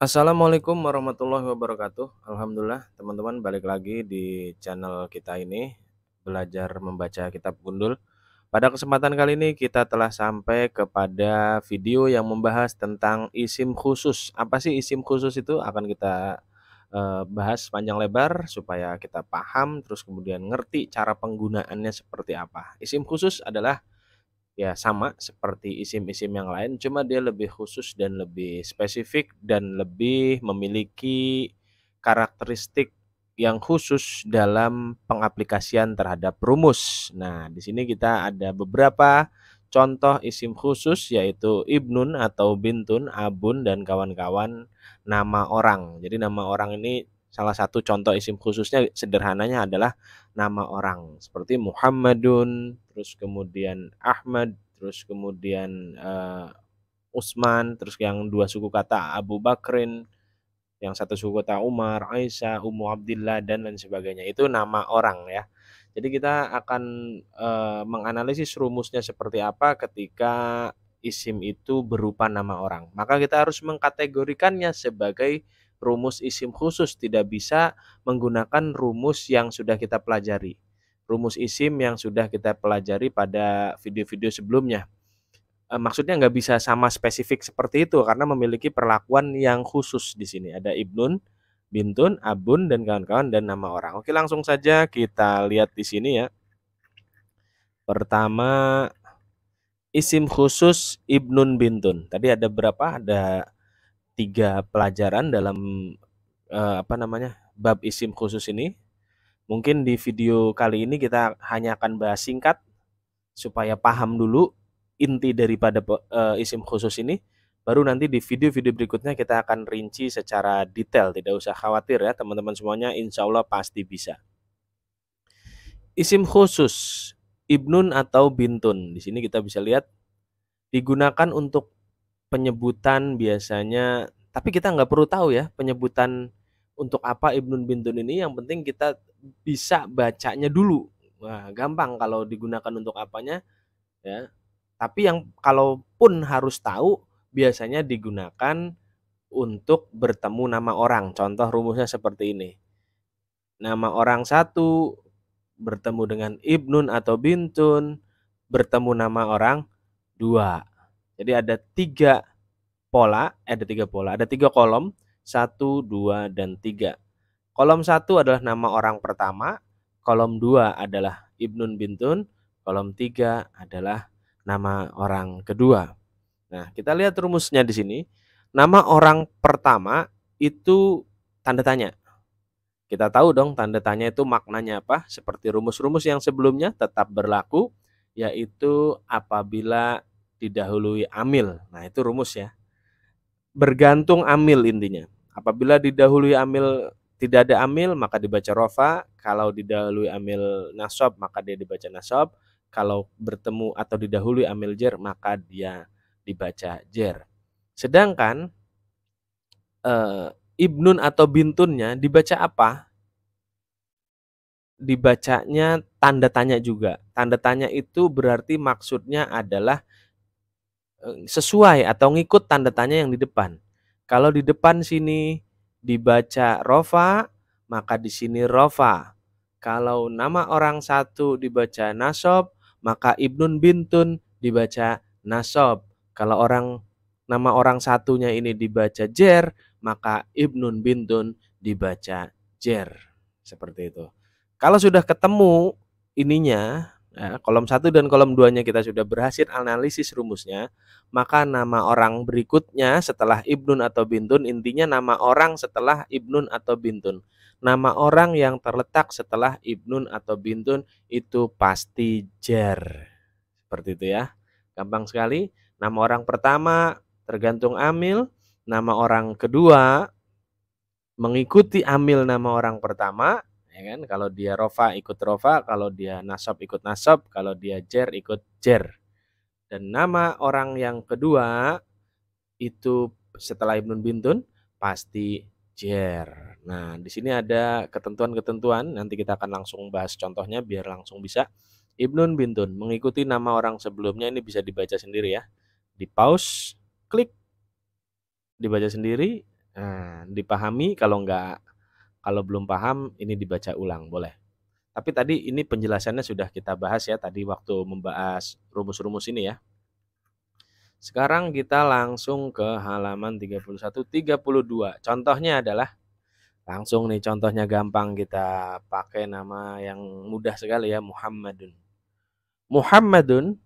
Assalamualaikum warahmatullahi wabarakatuh. Alhamdulillah teman-teman balik lagi di channel kita ini belajar membaca kitab gundul. Pada kesempatan kali ini kita telah sampai kepada video yang membahas tentang isim khusus. Apa sih isim khusus itu akan kita eh, bahas panjang lebar supaya kita paham terus kemudian ngerti cara penggunaannya seperti apa. Isim khusus adalah ya sama seperti isim-isim yang lain cuma dia lebih khusus dan lebih spesifik dan lebih memiliki karakteristik yang khusus dalam pengaplikasian terhadap rumus. Nah, di sini kita ada beberapa contoh isim khusus yaitu ibnun atau bintun, abun dan kawan-kawan nama orang. Jadi nama orang ini Salah satu contoh isim khususnya sederhananya adalah nama orang seperti Muhammadun, terus kemudian Ahmad, terus kemudian uh, eh, Utsman, terus yang dua suku kata Abu Bakrin, yang satu suku kata Umar, Aisyah, Ummu Abdillah dan lain sebagainya. Itu nama orang ya. Jadi kita akan uh, menganalisis rumusnya seperti apa ketika isim itu berupa nama orang. Maka kita harus mengkategorikannya sebagai rumus isim khusus, tidak bisa menggunakan rumus yang sudah kita pelajari. Rumus isim yang sudah kita pelajari pada video-video sebelumnya. E, maksudnya nggak bisa sama spesifik seperti itu karena memiliki perlakuan yang khusus di sini. Ada ibnun, bintun, abun, dan kawan-kawan dan nama orang. Oke langsung saja kita lihat di sini ya. Pertama isim khusus ibnun bintun. Tadi ada berapa? Ada tiga pelajaran dalam uh, apa namanya bab isim khusus ini. Mungkin di video kali ini kita hanya akan bahas singkat supaya paham dulu inti daripada uh, isim khusus ini. Baru nanti di video-video berikutnya kita akan rinci secara detail. Tidak usah khawatir ya teman-teman semuanya. Insya Allah pasti bisa. Isim khusus ibnun atau bintun. Di sini kita bisa lihat digunakan untuk penyebutan biasanya tapi kita nggak perlu tahu ya penyebutan untuk apa Ibnu Bintun ini yang penting kita bisa bacanya dulu Wah, gampang kalau digunakan untuk apanya ya. Tapi yang kalaupun harus tahu biasanya digunakan untuk bertemu nama orang. Contoh rumusnya seperti ini. Nama orang satu bertemu dengan ibnun atau bintun, bertemu nama orang dua. Jadi ada tiga pola, eh, ada tiga pola, ada tiga kolom, satu, dua, dan tiga. Kolom satu adalah nama orang pertama, kolom dua adalah Ibnun Bintun, kolom tiga adalah nama orang kedua. Nah, kita lihat rumusnya di sini. Nama orang pertama itu tanda tanya. Kita tahu dong tanda tanya itu maknanya apa? Seperti rumus-rumus yang sebelumnya tetap berlaku, yaitu apabila didahului amil. Nah, itu rumus ya. Bergantung amil intinya. Apabila didahului amil tidak ada amil maka dibaca rofa, kalau didahului amil nasab maka dia dibaca nasab, kalau bertemu atau didahului amil jer maka dia dibaca jer. Sedangkan e, ibnun atau bintunnya dibaca apa? dibacanya tanda tanya juga. Tanda tanya itu berarti maksudnya adalah sesuai atau ngikut tanda tanya yang di depan. Kalau di depan sini dibaca rofa, maka di sini rofa. Kalau nama orang satu dibaca nasob, maka ibnun bintun dibaca nasob. Kalau orang nama orang satunya ini dibaca jer, maka ibnun bintun dibaca jer. Seperti itu. Kalau sudah ketemu ininya Nah, kolom 1 dan kolom 2-nya kita sudah berhasil analisis rumusnya, maka nama orang berikutnya setelah Ibnun atau Bintun, intinya nama orang setelah Ibnun atau Bintun. Nama orang yang terletak setelah Ibnun atau Bintun itu pasti jar. Seperti itu ya. Gampang sekali. Nama orang pertama tergantung amil, nama orang kedua mengikuti amil nama orang pertama, Ya kan? Kalau dia rofa ikut rofa, kalau dia nasab ikut nasab, kalau dia jer ikut jer. Dan nama orang yang kedua itu setelah Ibnun Bintun pasti jer. Nah, di sini ada ketentuan-ketentuan, nanti kita akan langsung bahas contohnya biar langsung bisa. Ibnun Bintun mengikuti nama orang sebelumnya ini bisa dibaca sendiri ya. Di pause, klik, dibaca sendiri, nah, dipahami kalau nggak kalau belum paham, ini dibaca ulang, boleh. Tapi tadi ini penjelasannya sudah kita bahas ya tadi waktu membahas rumus-rumus ini ya. Sekarang kita langsung ke halaman 31 32. Contohnya adalah langsung nih contohnya gampang kita pakai nama yang mudah sekali ya Muhammadun. Muhammadun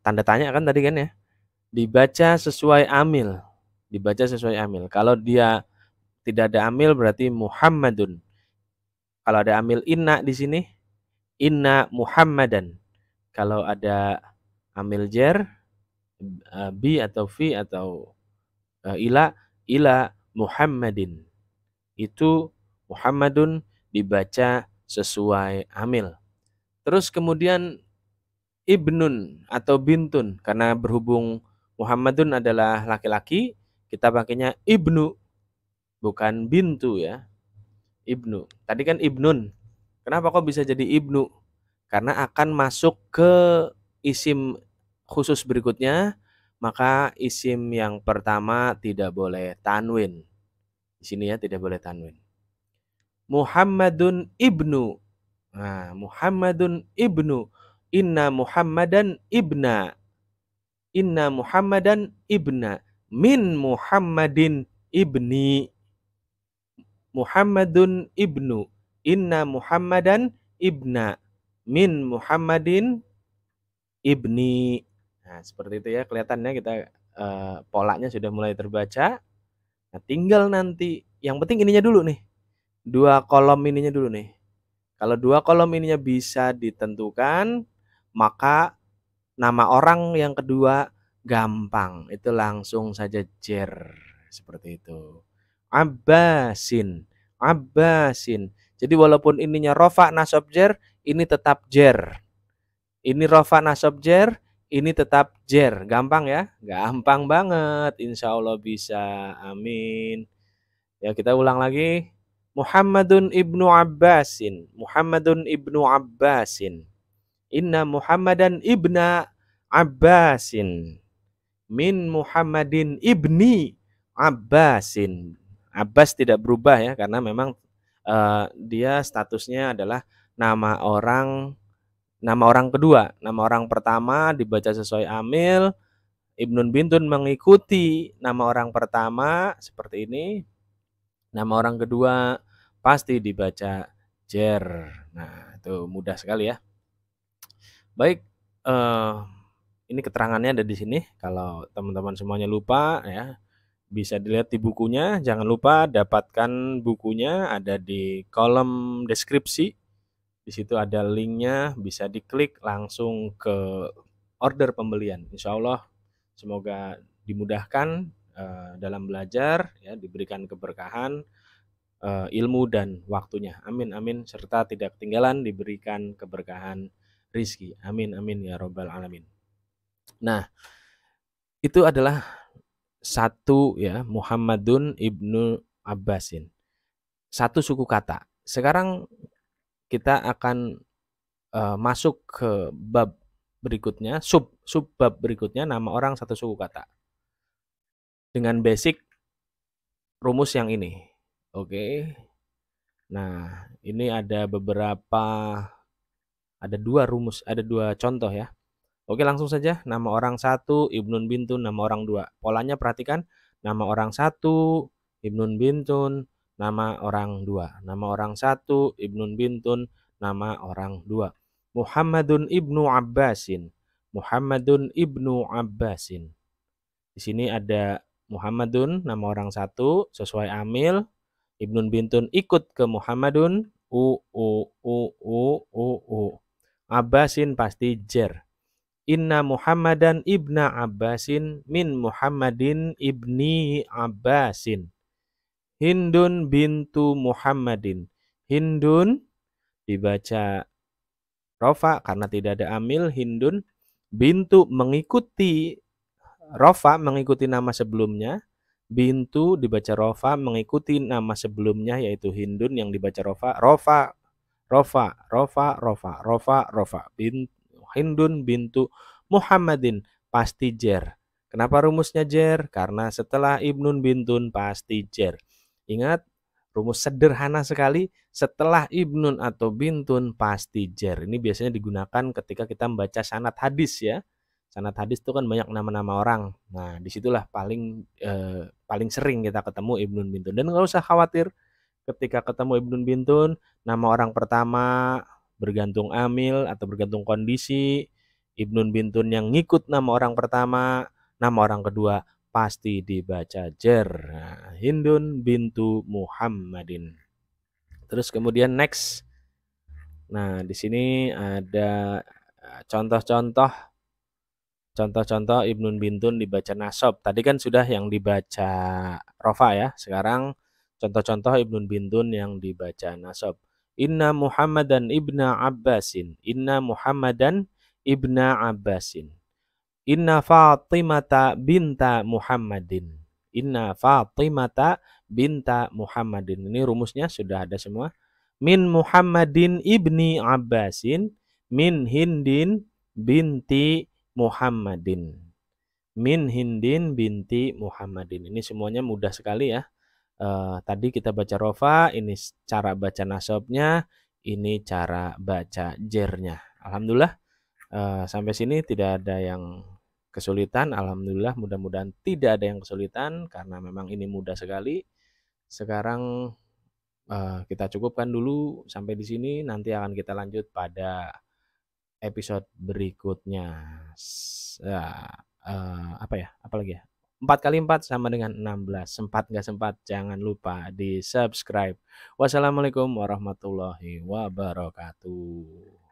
tanda tanya kan tadi kan ya. Dibaca sesuai amil. Dibaca sesuai amil. Kalau dia tidak ada amil berarti Muhammadun. Kalau ada amil inna di sini, inna Muhammadan. Kalau ada amil jer, eh, bi atau fi atau eh, ila, ila Muhammadin. Itu Muhammadun dibaca sesuai amil. Terus kemudian ibnun atau bintun karena berhubung Muhammadun adalah laki-laki, kita pakainya ibnu bukan bintu ya. Ibnu. Tadi kan ibnun. Kenapa kok bisa jadi ibnu? Karena akan masuk ke isim khusus berikutnya, maka isim yang pertama tidak boleh tanwin. Di sini ya tidak boleh tanwin. Muhammadun ibnu. Nah, Muhammadun ibnu. Inna Muhammadan ibna. Inna Muhammadan ibna. Min Muhammadin ibni. Muhammadun ibnu. Inna Muhammadan ibna. Min Muhammadin ibni. Nah, seperti itu ya kelihatannya kita uh, polanya sudah mulai terbaca. Nah, tinggal nanti yang penting ininya dulu nih. Dua kolom ininya dulu nih. Kalau dua kolom ininya bisa ditentukan, maka nama orang yang kedua gampang. Itu langsung saja jer seperti itu. Abbasin. Abbasin. Jadi walaupun ininya rofa nasab jer, ini tetap jer. Ini rofa nasab jer, ini tetap jer. Gampang ya? Gampang banget. Insya Allah bisa. Amin. Ya kita ulang lagi. Muhammadun ibnu Abbasin. Muhammadun ibnu Abbasin. Inna Muhammadan ibna Abbasin. Min Muhammadin ibni Abbasin. Abbas tidak berubah ya karena memang uh, dia statusnya adalah nama orang nama orang kedua. Nama orang pertama dibaca sesuai amil. Ibnun Bintun mengikuti nama orang pertama seperti ini. Nama orang kedua pasti dibaca jer. Nah, itu mudah sekali ya. Baik, eh, ini keterangannya ada di sini. Kalau teman-teman semuanya lupa ya, bisa dilihat di bukunya. Jangan lupa dapatkan bukunya ada di kolom deskripsi. Di situ ada linknya, bisa diklik langsung ke order pembelian. Insya Allah semoga dimudahkan eh, dalam belajar, ya diberikan keberkahan eh, ilmu dan waktunya. Amin amin serta tidak ketinggalan diberikan keberkahan rizki. Amin amin ya robbal alamin. Nah itu adalah satu ya Muhammadun ibnu Abbasin satu suku kata sekarang kita akan uh, masuk ke bab berikutnya sub sub bab berikutnya nama orang satu suku kata dengan basic rumus yang ini oke okay. nah ini ada beberapa ada dua rumus ada dua contoh ya Oke langsung saja, nama orang satu, Ibnun Bintun, nama orang dua. Polanya perhatikan, nama orang satu, Ibnun Bintun, nama orang dua. Nama orang satu, Ibnun Bintun, nama orang dua. Muhammadun Ibnu Abbasin. Muhammadun Ibnu Abbasin. Di sini ada Muhammadun, nama orang satu, sesuai amil. Ibnun Bintun ikut ke Muhammadun, u u u u u u. Abbasin pasti jer. Inna Muhammadan ibna Abbasin min Muhammadin ibni Abbasin. Hindun bintu Muhammadin. Hindun dibaca rofa karena tidak ada amil Hindun bintu mengikuti rofa mengikuti nama sebelumnya bintu dibaca rofa mengikuti nama sebelumnya yaitu Hindun yang dibaca rofa rofa rofa rofa rofa rofa rofa, bintu Hindun bintu Muhammadin pasti jer. Kenapa rumusnya jer? Karena setelah Ibnun bintun pasti jer. Ingat, rumus sederhana sekali setelah Ibnun atau bintun pasti jer. Ini biasanya digunakan ketika kita membaca sanat hadis ya. Sanat hadis itu kan banyak nama-nama orang. Nah, disitulah paling eh, paling sering kita ketemu Ibnun bintun. Dan nggak usah khawatir ketika ketemu Ibnun bintun, nama orang pertama, bergantung amil atau bergantung kondisi, Ibnun Bintun yang ngikut nama orang pertama, nama orang kedua pasti dibaca jer. Nah, Hindun bintu Muhammadin. Terus kemudian next. Nah, di sini ada eh, contoh-contoh contoh-contoh Ibnun Bintun dibaca nasab. Tadi kan sudah yang dibaca rofa ya. Sekarang contoh-contoh Ibnun Bintun yang dibaca nasab. Inna Muhammadan ibna Abbasin. Inna Muhammadan ibna Abbasin. Inna Fatimata binta Muhammadin. Inna Fatimata binta Muhammadin. Ini rumusnya sudah ada semua. Min Muhammadin ibni Abbasin. Min Hindin binti Muhammadin. Min Hindin binti Muhammadin. Ini semuanya mudah sekali ya. Uh, tadi kita baca rofa, ini cara baca nasobnya, ini cara baca jernya. Alhamdulillah uh, sampai sini tidak ada yang kesulitan. Alhamdulillah mudah-mudahan tidak ada yang kesulitan karena memang ini mudah sekali. Sekarang uh, kita cukupkan dulu sampai di sini. Nanti akan kita lanjut pada episode berikutnya. Uh, uh, apa ya? Apalagi ya? 4 kali 4 sama dengan 16. Sempat nggak sempat, jangan lupa di subscribe. Wassalamualaikum warahmatullahi wabarakatuh.